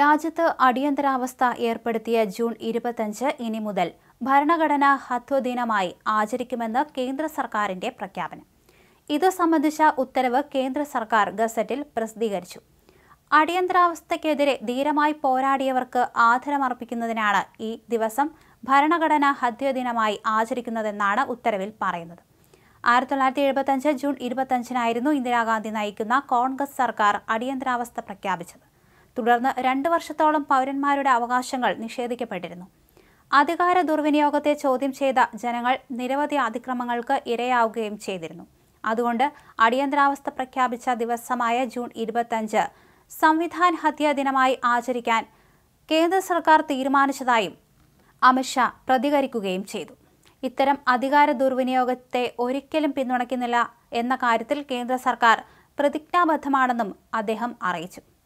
രാജ്യത്ത് അടിയന്തരാവസ്ഥ ഏർപ്പെടുത്തിയ ജൂൺ ഇരുപത്തഞ്ച് ഇനി മുതൽ ഭരണഘടന ഹത്വദിനമായി ആചരിക്കുമെന്ന് കേന്ദ്ര സർക്കാരിന്റെ പ്രഖ്യാപനം ഇതു സംബന്ധിച്ച ഉത്തരവ് കേന്ദ്ര സർക്കാർ ഗസറ്റിൽ പ്രസിദ്ധീകരിച്ചു അടിയന്തരാവസ്ഥയ്ക്കെതിരെ ധീരമായി പോരാടിയവർക്ക് ആദരമർപ്പിക്കുന്നതിനാണ് ഈ ദിവസം ഭരണഘടനാ ഹത്യദിനമായി ആചരിക്കുന്നതെന്നാണ് ഉത്തരവിൽ പറയുന്നത് ആയിരത്തി തൊള്ളായിരത്തി എഴുപത്തഞ്ച് ജൂൺ ഇരുപത്തഞ്ചിനായിരുന്നു ഇന്ദിരാഗാന്ധി നയിക്കുന്ന കോൺഗ്രസ് സർക്കാർ അടിയന്തരാവസ്ഥ പ്രഖ്യാപിച്ചത് തുടർന്ന് രണ്ട് വർഷത്തോളം പൗരന്മാരുടെ അവകാശങ്ങൾ നിഷേധിക്കപ്പെട്ടിരുന്നു അധികാര ദുർവിനിയോഗത്തെ ചോദ്യം ചെയ്ത ജനങ്ങൾ നിരവധി അതിക്രമങ്ങൾക്ക് ഇരയാവുകയും ചെയ്തിരുന്നു അതുകൊണ്ട് അടിയന്തരാവസ്ഥ പ്രഖ്യാപിച്ച ദിവസമായ ജൂൺ ഇരുപത്തഞ്ച് സംവിധാൻ ഹത്യാ ദിനമായി ആചരിക്കാൻ കേന്ദ്ര സർക്കാർ തീരുമാനിച്ചതായും അമിത്ഷാ പ്രതികരിക്കുകയും ചെയ്തു ഇത്തരം അധികാര ദുർവിനിയോഗത്തെ ഒരിക്കലും പിന്തുണയ്ക്കുന്നില്ല എന്ന കാര്യത്തിൽ കേന്ദ്ര സർക്കാർ പ്രതിജ്ഞാബദ്ധമാണെന്നും അദ്ദേഹം അറിയിച്ചു